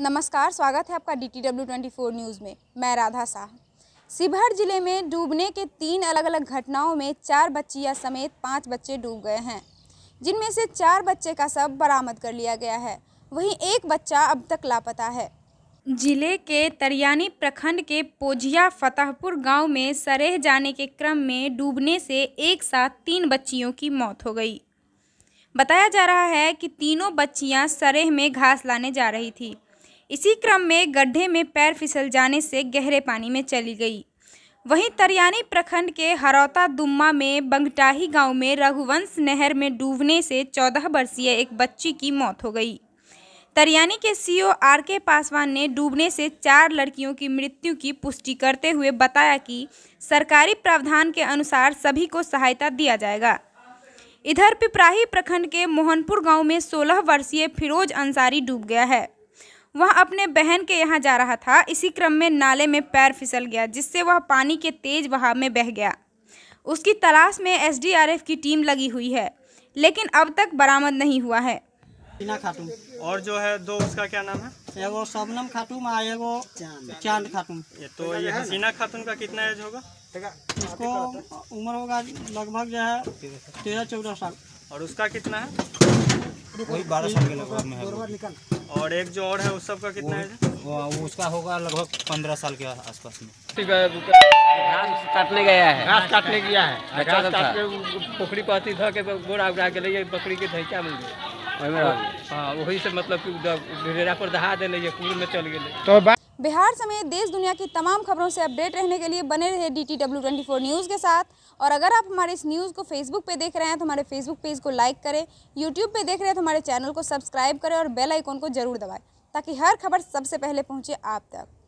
नमस्कार स्वागत है आपका D T W twenty four news में मैं राधा शाह शिवहर जिले में डूबने के तीन अलग अलग घटनाओं में चार बच्चियां समेत पाँच बच्चे डूब गए हैं जिनमें से चार बच्चे का सब बरामद कर लिया गया है वहीं एक बच्चा अब तक लापता है जिले के तरियानी प्रखंड के पोजिया फतेहपुर गांव में सरेह जाने के क्रम में डूबने से एक साथ तीन बच्चियों की मौत हो गई बताया जा रहा है कि तीनों बच्चियां सरेह में घास लाने जा रही थी इसी क्रम में गड्ढे में पैर फिसल जाने से गहरे पानी में चली गई वहीं तरियानी प्रखंड के हरौता दुम्मा में बंगटाही गांव में रघुवंश नहर में डूबने से चौदह वर्षीय एक बच्ची की मौत हो गई तरियानी के सीईओ आर के पासवान ने डूबने से चार लड़कियों की मृत्यु की पुष्टि करते हुए बताया कि सरकारी प्रावधान के अनुसार सभी को सहायता दिया जाएगा इधर पिपराही प्रखंड के मोहनपुर गांव में 16 वर्षीय फिरोज अंसारी डूब गया है वह अपने बहन के यहाँ जा रहा था इसी क्रम में नाले में पैर फिसल गया जिससे वह पानी के तेज बहाव में बह गया उसकी तलाश में एस की टीम लगी हुई है लेकिन अब तक बरामद नहीं हुआ है और जो है दो उसका क्या नाम है एगो सबनम खातूम एगो हाँ, चांद खातूम ये तो ये हसीना खातून का कितना एज होगा इसको उम्र होगा लगभग जो है तेरह चौदह साल और उसका कितना है वही बारह साल के लगभग में है और एक जो और है उस सब का कितना है वो उसका होगा लगभग पंद्रह साल के आसपास में घास काटने गया है घास काटने गया है अच्छा, अच्छा, घास काटने अच्छा। पोखरी पाती था के गोरा उड़ा के लिए बकरी के धैचा मिल गया हाँ वही से मतलब कि डेरा पर दहा दिले कूड़ में चल गए तो बिहार समेत देश दुनिया की तमाम खबरों से अपडेट रहने के लिए बने रहे D T W twenty four news के साथ और अगर आप हमारे इस न्यूज़ को फेसबुक पे देख रहे हैं तो हमारे फेसबुक पेज को लाइक करें यूट्यूब पे देख रहे हैं तो हमारे चैनल को सब्सक्राइब करें और बेल आइकॉन को जरूर दबाएं ताकि हर खबर सबसे पहले पहुँचे आप तक